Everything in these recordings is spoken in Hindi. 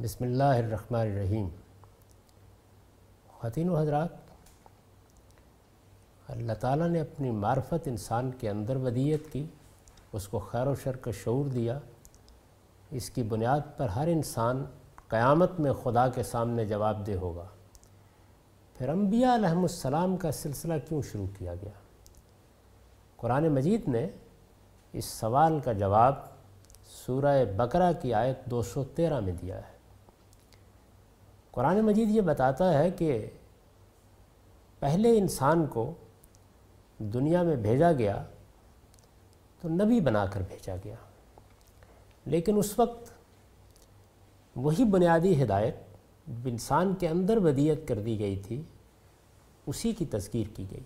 बसमीम ख़वान हजरात अल्लाह ताला ने अपनी मार्फत इंसान के अंदर वदियत की उसको खैर व शर का शूर दिया इसकी बुनियाद पर हर इंसान क़यामत में खुदा के सामने जवाबदेह होगा फिर अम्बियालाम का सिलसिला क्यों शुरू किया गया कुरान मजीद ने इस सवाल का जवाब सूरह बकरा की आयत 213 में दिया है कुरान मजीद ये बताता है कि पहले इंसान को दुनिया में भेजा गया तो नबी बनाकर भेजा गया लेकिन उस वक्त वही बुनियादी हिदायत इंसान के अंदर बदियत कर दी गई थी उसी की तस्कीर की गई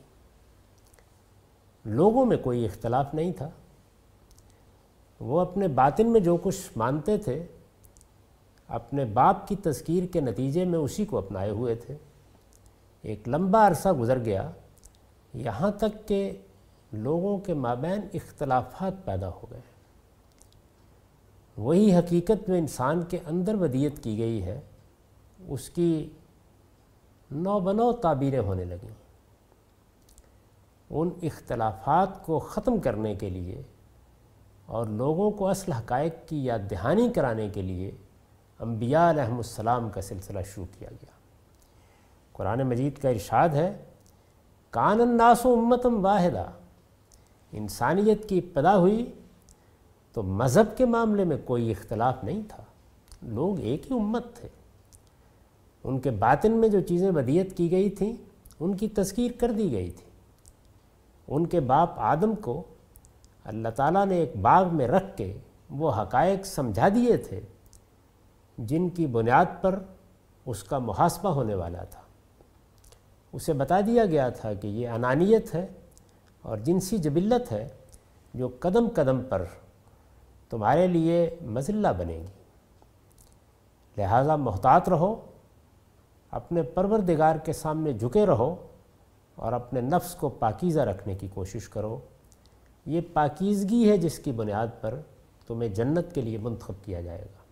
लोगों में कोई इख्तलाफ नहीं था वो अपने बातिन में जो कुछ मानते थे अपने बाप की तस्कीर के नतीजे में उसी को अपनाए हुए थे एक लंबा अरसा गुज़र गया यहाँ तक के लोगों के माबैन इख्तलाफात पैदा हो गए वही हकीकत में इंसान के अंदर वदियत की गई है उसकी नौ बनो ताबीरें होने लगीं उन इख्तलाफात को ख़त्म करने के लिए और लोगों को असल हक़ की याद दहानी कराने के लिए अम्बिया का सिलसिला शुरू किया गया कुरान मजीद का इरशाद है कानन्नासो उम्मतम वाहिदा इंसानियत की पदा हुई तो मज़हब के मामले में कोई इख्तलाफ नहीं था लोग एक ही उम्मत थे उनके बातिन में जो चीज़ें वदियत की गई थी उनकी तस्कीर कर दी गई थी उनके बाप आदम को अल्लाह ताला ने एक बाग में रख के वो हकायक समझा दिए थे जिनकी बुनियाद पर उसका मुहासबा होने वाला था उसे बता दिया गया था कि ये अनानियत है और जिनसी जबिलत है जो कदम कदम पर तुम्हारे लिए मजिल्ला बनेगी लिहाजा मोहतात रहो अपने परवरदिगार के सामने झुके रहो और अपने नफ्स को पाकिज़ा रखने की कोशिश करो ये पाकिज़गी है जिसकी बुनियाद पर तुम्हें जन्नत के लिए मंतखब किया जाएगा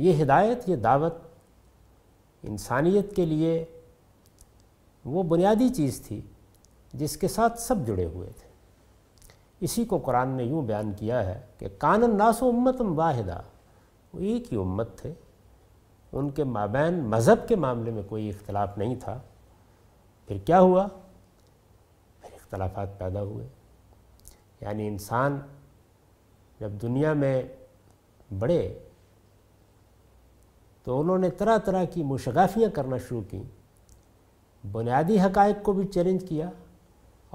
ये हिदायत ये दावत इंसानियत के लिए वो बुनियादी चीज़ थी जिसके साथ सब जुड़े हुए थे इसी को कुरान ने यूँ बयान किया है कि कानन नासो उम्मतम वाहिदा वो एक ही उम्मत थे उनके माबैन मज़हब के मामले में कोई इख्तलाफ नहीं था फिर क्या हुआ फिर इख्तलाफ पैदा हुए यानी इंसान जब दुनिया में बड़े तो उन्होंने तरह तरह की मुशगाफियाँ करना शुरू की बुनियादी हकायक को भी चैलेंज किया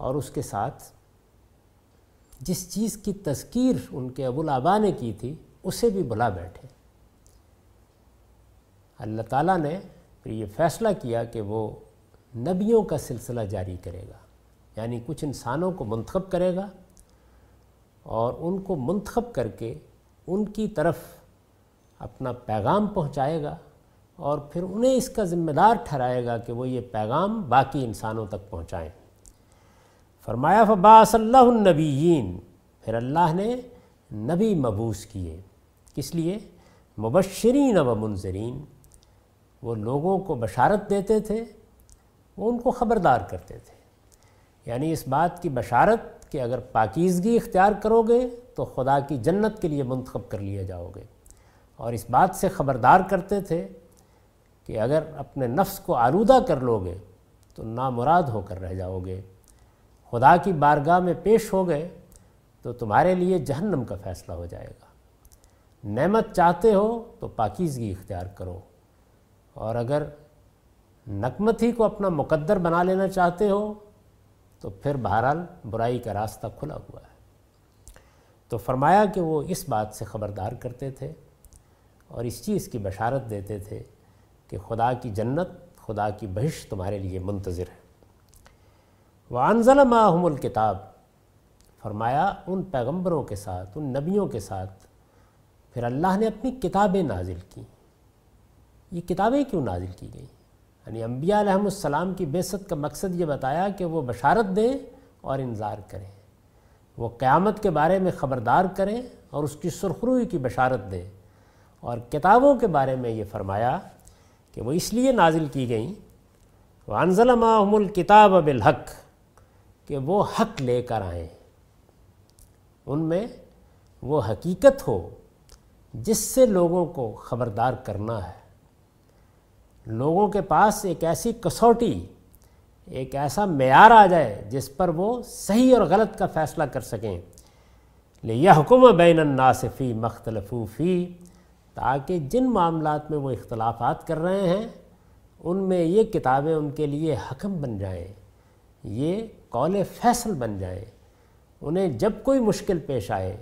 और उसके साथ जिस चीज़ की तस्कीर उनके अबुल आबा ने की थी उसे भी भुला बैठे अल्लाह ताला ने फिर ये फ़ैसला किया कि वो नबियों का सिलसिला जारी करेगा यानी कुछ इंसानों को मंतखब करेगा और उनको मंतखब करके उनकी तरफ अपना पैगाम पहुंचाएगा और फिर उन्हें इसका ज़िम्मेदार ठहराएगा कि वो ये पैगाम बाकी इंसानों तक पहुँचाएँ फरमाया फ़बासल्लाबीन फिर अल्लाह ने नबी मबूस किए किस लिए मुबशरीन व मुंजरीन वो लोगों को बशारत देते थे वो उनको ख़बरदार करते थे यानी इस बात की बशारत कि अगर पाकिजगी इख्तियार करोगे तो खुदा की जन्नत के लिए मंतखब कर लिए जाओगे और इस बात से ख़बरदार करते थे कि अगर अपने नफ्स को आलूदा कर लोगे तो नामुराद होकर रह जाओगे खुदा की बारगाह में पेश हो गए तो तुम्हारे लिए जहन्नम का फ़ैसला हो जाएगा नेमत चाहते हो तो पाकिजगी इख्तियार करो और अगर नकमत ही को अपना मुकद्दर बना लेना चाहते हो तो फिर बहरहाल बुराई का रास्ता खुला हुआ है तो फरमाया कि वो इस बात से ख़बरदार करते थे और इस चीज़ की बशारत देते थे कि खुदा की जन्नत खुदा की बहिश तुम्हारे लिए मुंतज़र है वानजल माहमुल किताब फरमाया उन पैगंबरों के साथ उन नबियों के साथ फिर अल्लाह ने अपनी किताबें नाजिल की ये किताबें क्यों नाजिल की गई यानी अम्बिया की बेसत का मकसद ये बताया कि वो बशारत दें और इंतज़ार करें वो क़्यामत के बारे में ख़बरदार करें और उसकी सुरखरुई की बशारत दें और किताबों के बारे में ये फरमाया कि वो इसलिए नाजिल की गई वानजल माहमुल किताब बिलहक कि वो हक लेकर आए उनमें वो हकीकत हो जिससे लोगों को ख़बरदार करना है लोगों के पास एक ऐसी कसौटी एक ऐसा मैार आ जाए जिस पर वो सही और गलत का फ़ैसला कर सकें ले यह हुकुम बैन नासफ़ी मख्तलफूफ़ी ताकि जिन मामला में वो इख्तलाफात कर रहे हैं उनमें ये किताबें उनके लिए हकम बन जाएँ ये कौल फैसल बन जाएँ उन्हें जब कोई मुश्किल पेश आए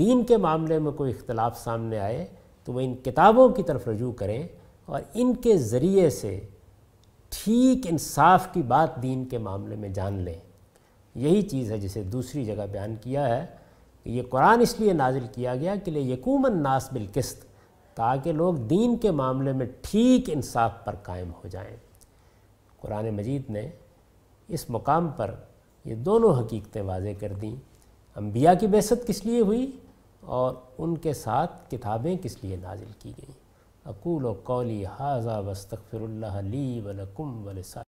दीन के मामले में कोई इख्तलाफ सामने आए तो वह इन किताबों की तरफ रजू करें और इनके ज़रिए से ठीक इंसाफ की बात दीन के मामले में जान लें यही चीज़ है जिसे दूसरी जगह बयान किया है कि ये कुरान इसलिए नाजिल किया गया कि ले यकूमन नास किस्त ताकि लोग दीन के मामले में ठीक इंसाफ पर कायम हो जाएं। कुरान मजीद ने इस मुकाम पर ये दोनों हकीकतें वाजे कर दीं अम्बिया की बेसत किस लिए हुई और उनके साथ किताबें किस लिए नाजिल की गई अकूल कौली हाजा वस्तफ़िर ली वलकुम वलिस